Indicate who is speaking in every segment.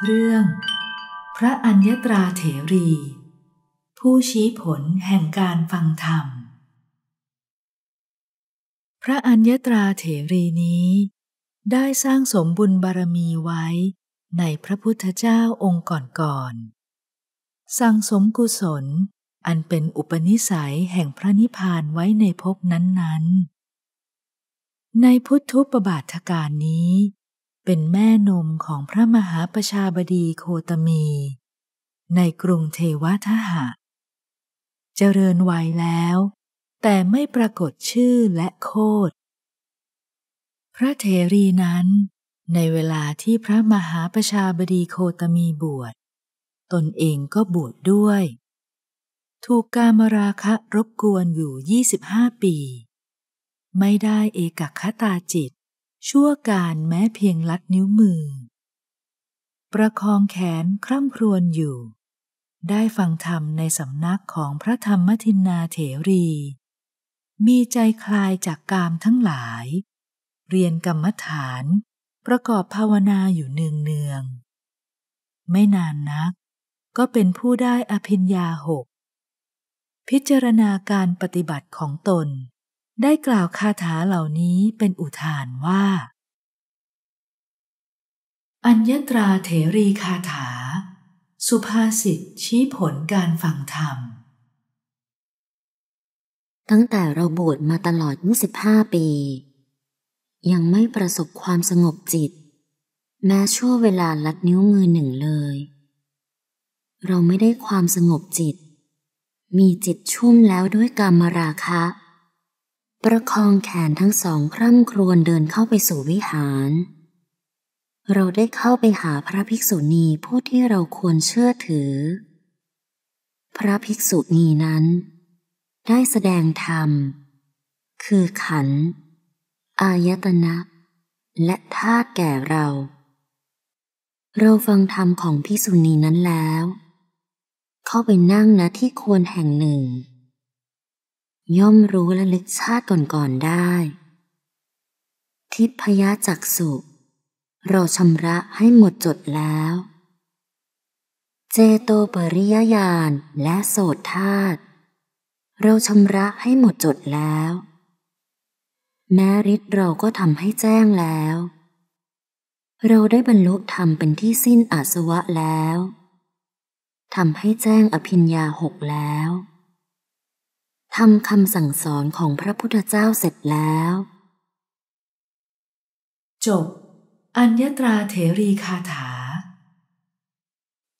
Speaker 1: เรื่อง พระอัญญตราเถรี ผู้ชี้ผลแห่งการฟังธรรม พระอัญญตราเถรีนี้ ได้สร้างสมบุญบารมีไว้ในพระพุทธเจ้าองค์ก่อนๆสร้างสมกุศลอันเป็นอุปนิสัยแห่งพระนิพพานไว้ในภพนั้นๆ ในพุทธุปบาทการนี้เป็นแม่นมของพระมหาประชาบดีโคตมีในกรุงเทวทหะ เจริญวัยแล้วแต่ไม่ปรากฏชื่อและโคดพระเทรีนั้นในเวลาที่พระมหาประชาบดีโคตมีบวช ตนเองก็บวชดด้วย ถูกกามราคะรบกวนอยู่ 25 ปี ไม่ได้เอกคตาจิตชั่วการแม้เพียงลัดนิ้วมือ ประคองแขนคร่ำครวญอยู่ ได้ฟังธรรมในสำนักของพระธรรมทินนาเถรี มีใจคลายจากกามทั้งหลาย เรียนกรรมฐานประกอบภาวนาอยู่เนืองเนือง ไม่นานนักก็เป็นผู้ได้อภิญญาหก พิจารณาการปฏิบัติของตนได้กล่าวคาถาเหล่านี้เป็นอุทานว่า อัญญตราเถรีคาถา สุภาษิตชี้ผลการฟังธรรม
Speaker 2: ตั้งแต่เราบวชมาตลอด25ปี ยังไม่ประสบความสงบจิต แม้ชั่วเวลาลัดนิ้วมือหนึ่งเลย เราไม่ได้ความสงบจิต มีจิตชุ่มแล้วด้วยกรรมราคะประคองแขนทั้งสองคร่ำครวญเดินเข้าไปสู่วิหาร เราได้เข้าไปหาพระภิกษุณีผู้ที่เราควรเชื่อถือ พระภิกษุณีนั้นได้แสดงธรรม คือขันอายตนะและธาตุแก่เรา เราฟังธรรมของภิกษุณีนั้นแล้ว เข้าไปนั่งณที่ควรแห่งหนึ่งย่อมรู้และลึกชาติก่อนๆได้ ทิพยจักสุเราชำระให้หมดจดแล้ว เจโตปริยญาณและโสธาตุเราชำระให้หมดจดแล้ว แม้ฤทธิ์เราก็ทำให้แจ้งแล้ว เราได้บรรลุธรรมเป็นที่สิ้นอาสวะแล้วทำให้แจ้งอภิญญาหกแล้วทำคำสั่งสอนของพระพุทธเจ้าเสร็จแล้ว จบ อัญญตราเถรีคาถา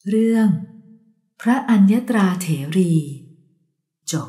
Speaker 1: เรื่อง พระอัญญตราเถรี จบ